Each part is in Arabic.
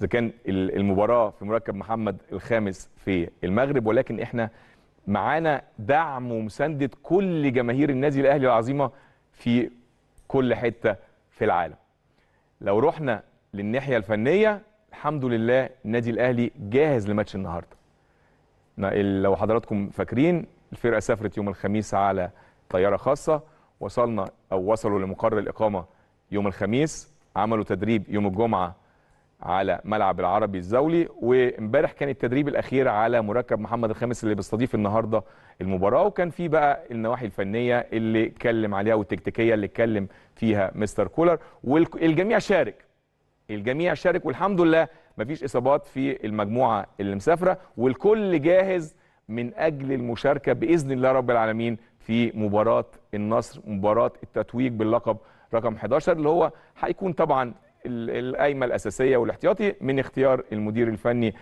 اذا كان المباراه في مركب محمد الخامس في المغرب ولكن احنا معانا دعم ومسانده كل جماهير النادي الاهلي العظيمه في كل حته في العالم. لو رحنا للناحيه الفنيه الحمد لله النادي الاهلي جاهز لماتش النهارده. لو حضراتكم فاكرين الفرقه سافرت يوم الخميس على طياره خاصه وصلنا او وصلوا لمقر الاقامه يوم الخميس عملوا تدريب يوم الجمعه على ملعب العربي الزولي وامبارح كان التدريب الاخير على مركب محمد الخامس اللي بيستضيف النهارده المباراه وكان في بقى النواحي الفنيه اللي اتكلم عليها والتكتيكيه اللي اتكلم فيها مستر كولر والجميع شارك الجميع شارك والحمد لله مفيش اصابات في المجموعه اللي مسافره والكل جاهز من اجل المشاركه باذن الله رب العالمين في مباراه النصر مباراه التتويج باللقب رقم 11 اللي هو هيكون طبعا القايمه الاساسيه والاحتياطي من اختيار المدير الفني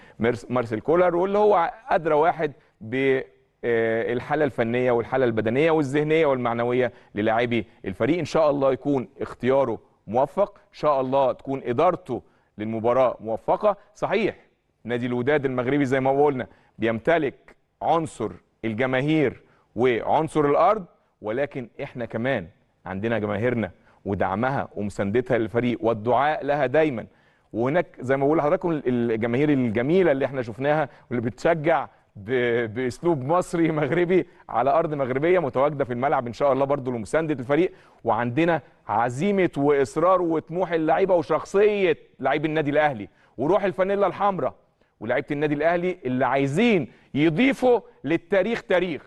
مارسيل كولر واللي هو ادرى واحد ب آه، الحاله الفنيه والحاله البدنيه والذهنيه والمعنويه للاعبي الفريق ان شاء الله يكون اختياره موفق ان شاء الله تكون ادارته للمباراه موفقه صحيح نادي الوداد المغربي زي ما قلنا بيمتلك عنصر الجماهير وعنصر الارض ولكن احنا كمان عندنا جماهيرنا ودعمها ومساندتها للفريق والدعاء لها دايما وهناك زي ما بقول لحضراتكم الجماهير الجميله اللي احنا شفناها واللي بتشجع باسلوب مصري مغربي على ارض مغربيه متواجده في الملعب ان شاء الله برضو لمسانده الفريق وعندنا عزيمه واصرار وطموح اللعيبه وشخصيه لعيب النادي الاهلي وروح الفانيلا الحمراء ولاعيبه النادي الاهلي اللي عايزين يضيفوا للتاريخ تاريخ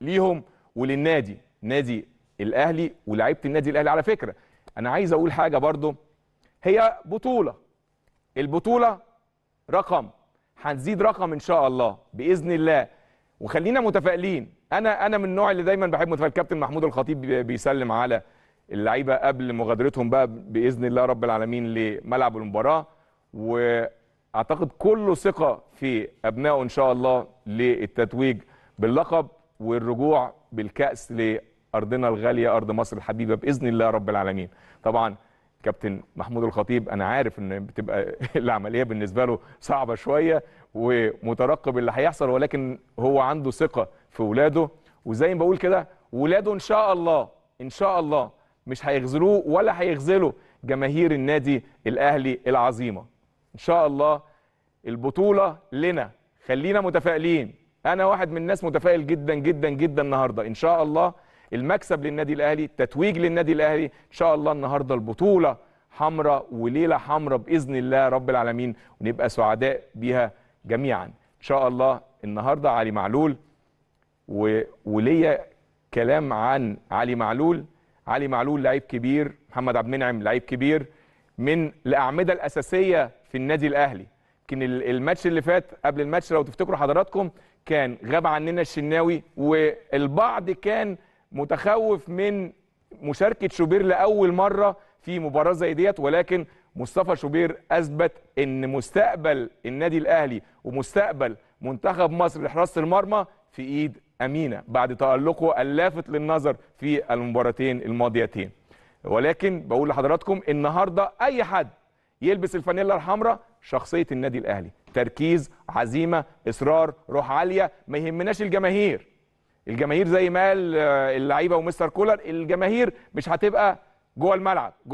ليهم وللنادي نادي الاهلي ولاعيبه النادي الاهلي على فكره انا عايز اقول حاجه برضو هي بطوله البطوله رقم هنزيد رقم ان شاء الله باذن الله وخلينا متفائلين انا انا من النوع اللي دايما بحب متفائل الكابتن محمود الخطيب بيسلم على اللعيبه قبل مغادرتهم بقى باذن الله رب العالمين لملعب المباراه واعتقد كله ثقه في ابنائه ان شاء الله للتتويج باللقب والرجوع بالكاس ل ارضنا الغاليه ارض مصر الحبيبه باذن الله رب العالمين طبعا كابتن محمود الخطيب انا عارف ان بتبقى العمليه بالنسبه له صعبه شويه ومترقب اللي هيحصل ولكن هو عنده ثقه في ولاده وزي ما بقول كده ولاده ان شاء الله ان شاء الله مش هيخذلوه ولا هيخذلوا جماهير النادي الاهلي العظيمه ان شاء الله البطوله لنا خلينا متفائلين انا واحد من الناس متفائل جدا جدا جدا النهارده ان شاء الله المكسب للنادي الاهلي التتويج للنادي الاهلي ان شاء الله النهارده البطوله حمراء وليله حمراء باذن الله رب العالمين ونبقى سعداء بيها جميعا ان شاء الله النهارده علي معلول و... وليا كلام عن علي معلول علي معلول لعيب كبير محمد عبد المنعم لعيب كبير من الاعمده الاساسيه في النادي الاهلي يمكن الماتش اللي فات قبل الماتش لو تفتكروا حضراتكم كان غاب عننا الشناوي والبعض كان متخوف من مشاركه شوبير لاول مره في مباراه زي ديت ولكن مصطفى شوبير اثبت ان مستقبل النادي الاهلي ومستقبل منتخب مصر لحراسه المرمى في ايد امينه بعد تالقه اللافت للنظر في المباراتين الماضيتين ولكن بقول لحضراتكم النهارده اي حد يلبس الفانيلا الحمراء شخصيه النادي الاهلي تركيز عزيمه اصرار روح عاليه ما يهمناش الجماهير الجماهير زي ما قال آه، اللعيبه ومستر كولر الجماهير مش هتبقى جوه الملعب